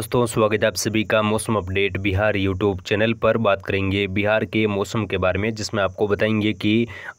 दोस्तों स्वागत है आप सभी का मौसम अपडेट बिहार यूट्यूब चैनल पर बात करेंगे बिहार के मौसम के बारे में जिसमें आपको बताएंगे कि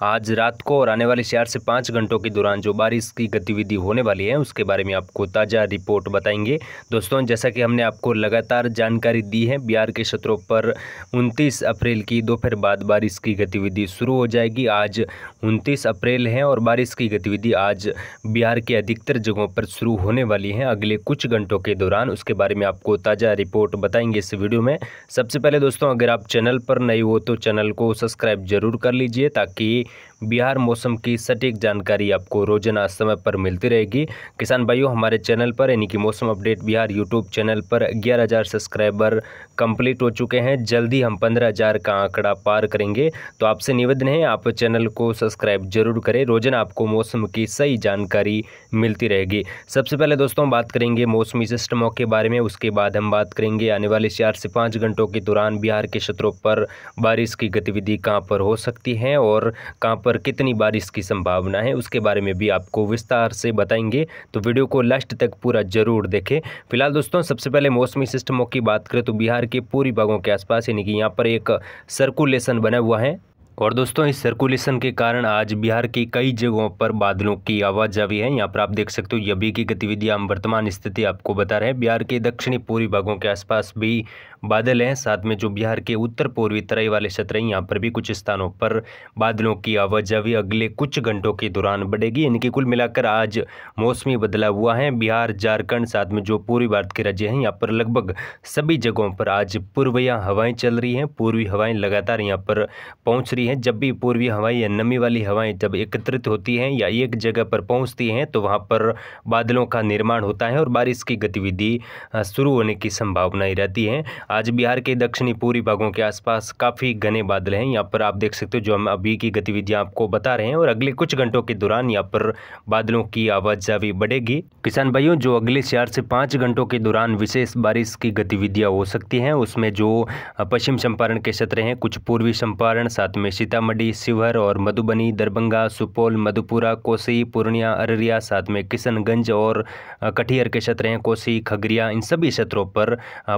आज रात को और आने वाले चार से पाँच घंटों के दौरान जो बारिश की गतिविधि होने वाली है उसके बारे में आपको ताज़ा रिपोर्ट बताएंगे दोस्तों जैसा कि हमने आपको लगातार जानकारी दी है बिहार के क्षेत्रों पर उनतीस अप्रैल की दोपहर बाद बारिश की गतिविधि शुरू हो जाएगी आज उनतीस अप्रैल है और बारिश की गतिविधि आज बिहार के अधिकतर जगहों पर शुरू होने वाली है अगले कुछ घंटों के दौरान उसके बारे में आपको ताज़ा रिपोर्ट बताएंगे इस वीडियो में सबसे पहले दोस्तों अगर आप चैनल पर नए हो तो चैनल को सब्सक्राइब जरूर कर लीजिए ताकि बिहार मौसम की सटीक जानकारी आपको रोजाना समय पर मिलती रहेगी किसान भाइयों हमारे चैनल पर यानी कि मौसम अपडेट बिहार यूट्यूब चैनल पर 11000 सब्सक्राइबर कंप्लीट हो चुके हैं जल्दी हम 15000 का आंकड़ा पार करेंगे तो आपसे निवेदन है आप चैनल को सब्सक्राइब जरूर करें रोजाना आपको मौसम की सही जानकारी मिलती रहेगी सबसे पहले दोस्तों बात करेंगे मौसमी सिस्टमों के बारे में उसके बाद हम बात करेंगे आने वाले चार से पाँच घंटों के दौरान बिहार के क्षेत्रों पर बारिश की गतिविधि कहाँ पर हो सकती है और कहाँ पर पर कितनी बारिश की संभावना है उसके बारे में भी आपको विस्तार से बताएंगे तो वीडियो को लास्ट तक पूरा जरूर देखें फिलहाल दोस्तों सबसे पहले मौसमी सिस्टमों की बात करें तो बिहार के पूरी भागों के आसपास यानी कि यहाँ पर एक सर्कुलेशन बना हुआ है और दोस्तों इस सर्कुलेशन के कारण आज बिहार की कई जगहों पर बादलों की आवाजावी है यहाँ पर आप देख सकते हो यबी की गतिविधियाँ हम वर्तमान स्थिति आपको बता रहे हैं बिहार के दक्षिणी पूर्वी भागों के आसपास भी बादल हैं साथ में जो बिहार के उत्तर पूर्वी तराई वाले क्षेत्र हैं यहाँ पर भी कुछ स्थानों पर बादलों की आवाजावी अगले कुछ घंटों के दौरान बढ़ेगी यानी कि कुल मिलाकर आज मौसमी बदलाव हुआ है बिहार झारखंड साथ में जो पूर्वी भारत के राज्य हैं यहाँ पर लगभग सभी जगहों पर आज पूर्वया हवाएं चल रही हैं पूर्वी हवाएं लगातार यहाँ पर पहुँच रही थ्री हैं जब भी पूर्वी हवाएं या नमी वाली हवाएं जब एकत्रित होती हैं या एक जगह पर पहुंचती हैं तो वहां पर बादलों का निर्माण होता है और बारिश की गतिविधि शुरू होने की संभावनाएं रहती हैं आज बिहार के दक्षिणी पूर्वी भागों के आसपास काफ़ी घने बादल हैं यहाँ पर आप देख सकते हो जो हम अभी की गतिविधियाँ आपको बता रहे हैं और अगले कुछ घंटों के दौरान यहाँ पर बादलों की आवाजावी बढ़ेगी किसान भाइयों जो अगले चार से पाँच घंटों के दौरान विशेष बारिश की गतिविधियाँ हो सकती हैं उसमें जो पश्चिम चंपारण के क्षेत्र हैं कुछ पूर्वी चंपारण साथ में सीतामढ़ी शिवहर और मधुबनी दरभंगा सुपौल मधुपुरा कोसी पूर्णिया अररिया साथ में किशनगंज और कटिहार के क्षेत्र हैं कोसी खगरिया इन सभी क्षेत्रों पर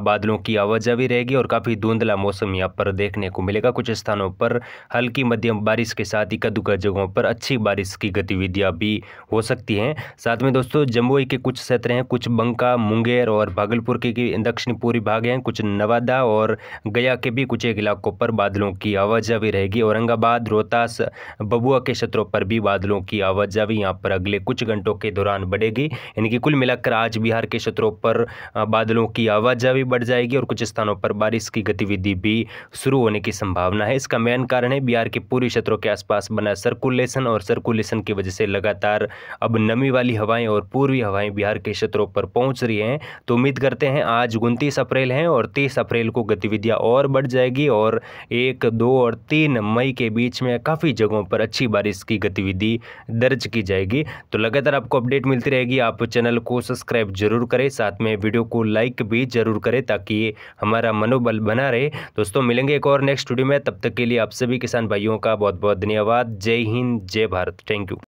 बादलों की आवाजावी रहेगी और काफ़ी धुंधला मौसम यहाँ पर देखने को मिलेगा कुछ स्थानों पर हल्की मध्यम बारिश के साथ ही कद्दूका जगहों पर अच्छी बारिश की गतिविधियाँ भी हो सकती हैं साथ में दोस्तों जम्मूई के कुछ क्षेत्र हैं कुछ बंका मुंगेर और भागलपुर के दक्षिण पूर्वी भाग हैं कुछ नवादा और गया के भी कुछ एक इलाकों पर बादलों की आवाजावी रहेगी औरंगाबाद रोहतास बबुआ के क्षेत्रों पर भी बादलों की आवाजावी यहाँ पर अगले कुछ घंटों के दौरान बढ़ेगी यानी कि कुल मिलाकर आज बिहार के क्षेत्रों पर बादलों की आवाजावी बढ़ जाएगी और कुछ स्थानों पर बारिश की गतिविधि भी शुरू होने की संभावना है इसका मेन कारण है बिहार के पूर्वी क्षेत्रों के आसपास बना सर्कुलेशन और सर्कुलेशन की वजह से लगातार अब नमी वाली हवाएं और पूर्वी हवाएं बिहार के क्षेत्रों पर पहुंच रही हैं तो उम्मीद करते हैं आज उनतीस अप्रैल है और तीस अप्रैल को गतिविधियां और बढ़ जाएगी और एक दो और तीन मई के बीच में काफ़ी जगहों पर अच्छी बारिश की गतिविधि दर्ज की जाएगी तो लगातार आपको अपडेट मिलती रहेगी आप चैनल को सब्सक्राइब जरूर करें साथ में वीडियो को लाइक भी जरूर करें ताकि हमारा मनोबल बना रहे दोस्तों मिलेंगे एक और नेक्स्ट वीडियो में तब तक के लिए आप सभी किसान भाइयों का बहुत बहुत धन्यवाद जय हिंद जय भारत थैंक यू